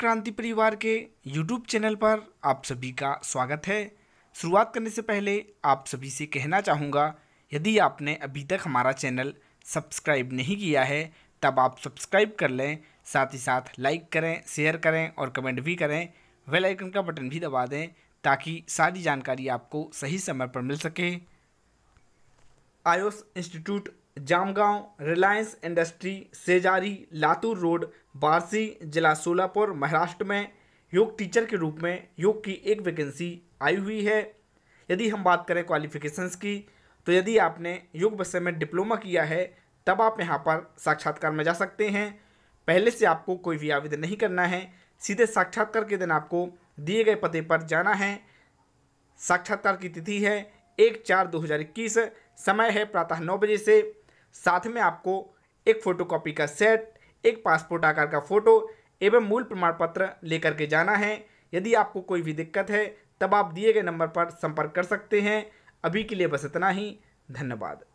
क्रांति परिवार के YouTube चैनल पर आप सभी का स्वागत है शुरुआत करने से पहले आप सभी से कहना चाहूँगा यदि आपने अभी तक हमारा चैनल सब्सक्राइब नहीं किया है तब आप सब्सक्राइब कर लें साथ ही साथ लाइक करें शेयर करें और कमेंट भी करें वेल आइकन का बटन भी दबा दें ताकि सारी जानकारी आपको सही समय पर मिल सके आयोस इंस्टीट्यूट जामगांव रिलायंस इंडस्ट्री सेजारी लातूर रोड बारसी जिला सोलापुर महाराष्ट्र में योग टीचर के रूप में योग की एक वैकेंसी आई हुई है यदि हम बात करें क्वालिफिकेशंस की तो यदि आपने योग विषय में डिप्लोमा किया है तब आप यहाँ पर साक्षात्कार में जा सकते हैं पहले से आपको कोई भी आवेदन नहीं करना है सीधे साक्षात्कार के दिन आपको दिए गए पते पर जाना है साक्षात्कार की तिथि है एक चार दो हज़ार इक्कीस समय है प्रातः नौ बजे से साथ में आपको एक फ़ोटोकॉपी का सेट एक पासपोर्ट आकार का फ़ोटो एवं मूल प्रमाण पत्र लेकर के जाना है यदि आपको कोई भी दिक्कत है तब आप दिए गए नंबर पर संपर्क कर सकते हैं अभी के लिए बस इतना ही धन्यवाद